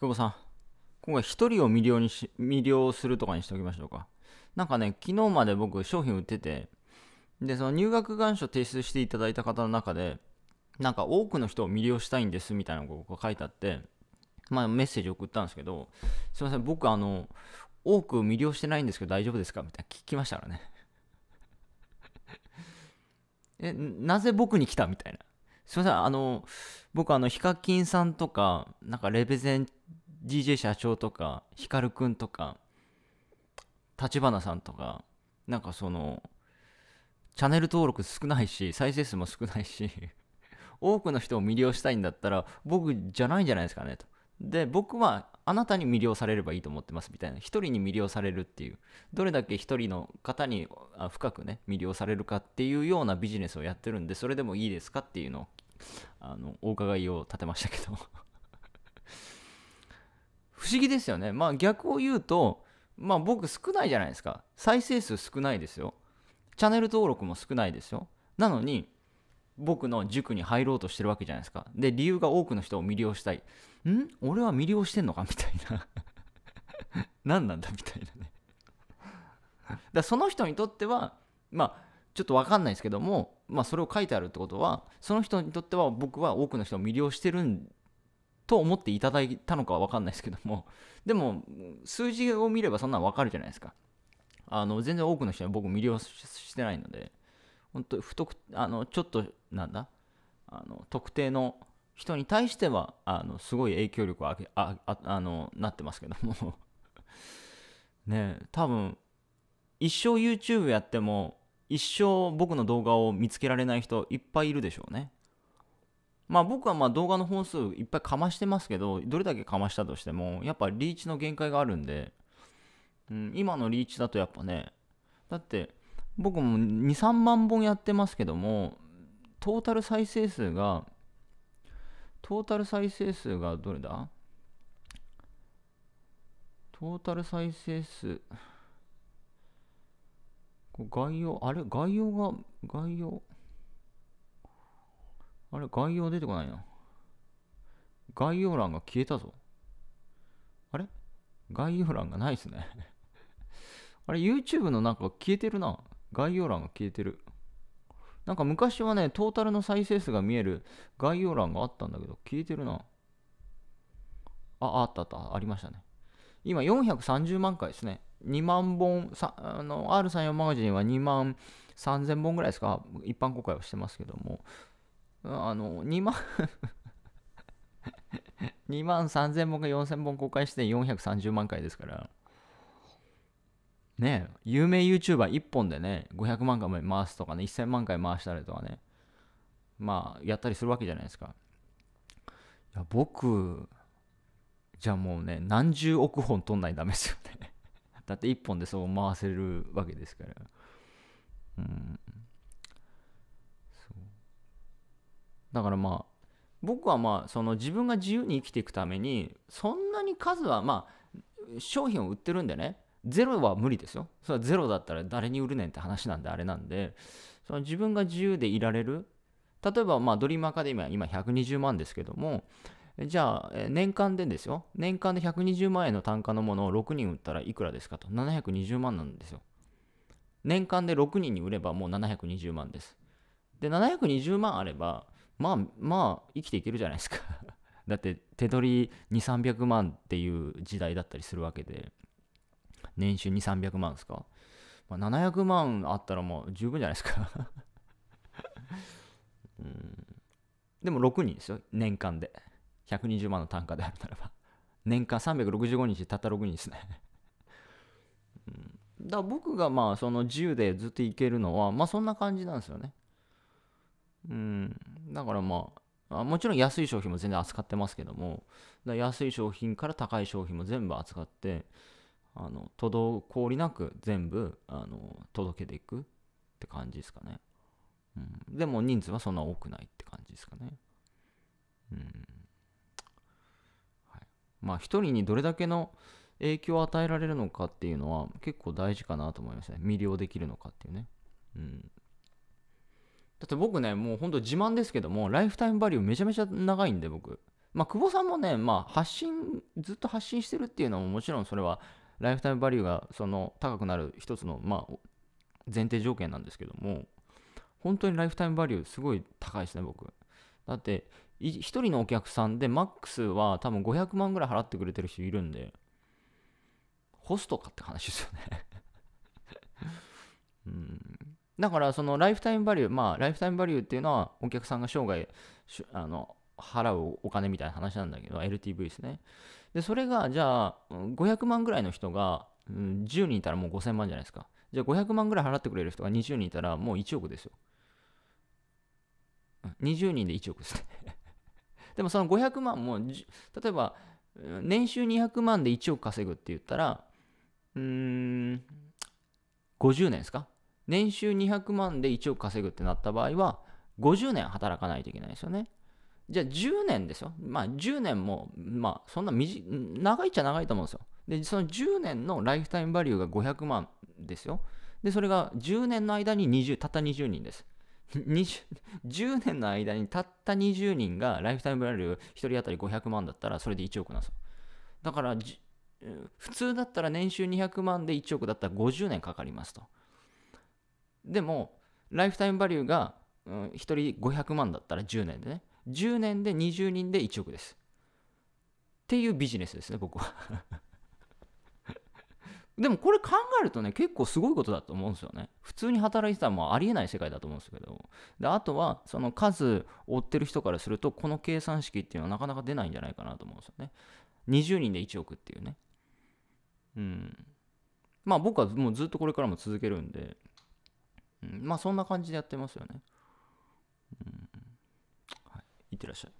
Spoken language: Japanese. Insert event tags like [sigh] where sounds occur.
久保さん、今回1人を魅了にし魅了するとかにしておきましょうか。なんかね、昨日まで僕商品売ってて、で、その入学願書提出していただいた方の中で、なんか多くの人を魅了したいんですみたいなことが書いてあって、まあメッセージ送ったんですけど、すいません、僕あの、多く魅了してないんですけど大丈夫ですかみたいな聞きましたからね。え、なぜ僕に来たみたいな。すいません、あの、僕あの、ヒカキンさんとか、なんかレベゼン DJ 社長とか、ヒカルくんとか、立花さんとか、なんかその、チャンネル登録少ないし、再生数も少ないし多くの人を魅了したいんだったら、僕じゃないんじゃないですかね、と。で、僕はあなたに魅了されればいいと思ってますみたいな。一人に魅了されるっていう。どれだけ一人の方に深くね、魅了されるかっていうようなビジネスをやってるんで、それでもいいですかっていうのをあのお伺いを立てましたけど [laughs] 不思議ですよねまあ逆を言うとまあ僕少ないじゃないですか再生数少ないですよチャンネル登録も少ないですよなのに僕の塾に入ろうとしてるわけじゃないですかで理由が多くの人を魅了したいん俺は魅了してんのかみたいな [laughs] 何なんだみたいなねだその人にとってはまあちょっと分かんないですけどもまあ、それを書いてあるってことはその人にとっては僕は多くの人を魅了してるんと思っていただいたのかは分かんないですけども [laughs] でも数字を見ればそんなの分かるじゃないですかあの全然多くの人は僕魅了してないので本当不特あのちょっとなんだあの特定の人に対してはあのすごい影響力はあああのなってますけども [laughs] ね多分一生 YouTube やっても一生僕の動画を見つけられない人いっぱいいるでしょうね。まあ僕はまあ動画の本数いっぱいかましてますけど、どれだけかましたとしても、やっぱリーチの限界があるんで、うん、今のリーチだとやっぱね、だって僕も2、3万本やってますけども、トータル再生数が、トータル再生数がどれだトータル再生数。概要、あれ概要が、概要。あれ概要出てこないな。概要欄が消えたぞ。あれ概要欄がないっすね [laughs] あれ YouTube のなんか消えてるな。概要欄が消えてる。なんか昔はね、トータルの再生数が見える概要欄があったんだけど、消えてるな。あ、あったあった。ありましたね。今430万回ですね。2万本、あの R34 マガジンは2万3000本ぐらいですか、一般公開をしてますけども、あの、2万2 [laughs] 万3000本か4000本公開して430万回ですから、ね、有名 YouTuber1 本でね、500万回回すとかね、1000万回回したりとかね、まあ、やったりするわけじゃないですか。いや僕、じゃあもうね何十億本取んないとダメですよね [laughs] だって1本でそう回せるわけですからうんそうだからまあ僕はまあその自分が自由に生きていくためにそんなに数はまあ商品を売ってるんでねゼロは無理ですよそれはゼロだったら誰に売るねんって話なんであれなんでその自分が自由でいられる例えばまあドリームアカデミーは今120万ですけどもじゃあ、年間でですよ。年間で120万円の単価のものを6人売ったらいくらですかと。720万なんですよ。年間で6人に売ればもう720万です。で、720万あれば、まあ、まあ、生きていけるじゃないですか [laughs] だって、手取り2、300万っていう時代だったりするわけで、年収2、300万ですか。まあ、700万あったらもう十分じゃないですか [laughs] うん。でも6人ですよ、年間で。120万の単価であるならば、[laughs] 年間365日、たった6人ですね [laughs] うん、だ僕がまあその自由でずっと行けるのは、まあそんな感じなんですよね。うん、だからまあ、もちろん安い商品も全然扱ってますけども、だ安い商品から高い商品も全部扱って、あの滞りなく全部あの届けていくって感じですかね、うん、でも人数はそんな多くないって感じですかねうんまあ、一人にどれだけの影響を与えられるのかっていうのは結構大事かなと思いましたね。魅了できるのかっていうね。うん。だって僕ね、もうほんと自慢ですけども、ライフタイムバリューめちゃめちゃ長いんで、僕。まあ、久保さんもね、まあ、発信、ずっと発信してるっていうのももちろんそれは、ライフタイムバリューがその高くなる一つの、まあ、前提条件なんですけども、本当にライフタイムバリューすごい高いですね、僕。だって、1人のお客さんでマックスは多分500万ぐらい払ってくれてる人いるんで、ホストかって話ですよね [laughs] うん。だからそのライフタイムバリュー、まあライフタイムバリューっていうのはお客さんが生涯あの払うお金みたいな話なんだけど、LTV ですね。で、それがじゃあ500万ぐらいの人が、うん、10人いたらもう5000万じゃないですか。じゃあ500万ぐらい払ってくれる人が20人いたらもう1億ですよ。20人で1億ですねでもその500万も、例えば、年収200万で1億稼ぐって言ったら、うーん、50年ですか年収200万で1億稼ぐってなった場合は、50年働かないといけないですよね。じゃあ10年ですよ。まあ10年も、まあそんな長いっちゃ長いと思うんですよ。で、その10年のライフタイムバリューが500万ですよ。で、それが10年の間に20、たった20人です。10年の間にたった20人がライフタイムバリュー1人当たり500万だったらそれで1億なんですよ。だから普通だったら年収200万で1億だったら50年かかりますと。でもライフタイムバリューが、うん、1人500万だったら10年でね10年で20人で1億です。っていうビジネスですね僕はでもこれ考えるとね、結構すごいことだと思うんですよね。普通に働いてたらもうありえない世界だと思うんですけど。で、あとは、その数追ってる人からすると、この計算式っていうのはなかなか出ないんじゃないかなと思うんですよね。20人で1億っていうね。うん。まあ僕はもうずっとこれからも続けるんで、うん、まあそんな感じでやってますよね。うん。はい。いってらっしゃい。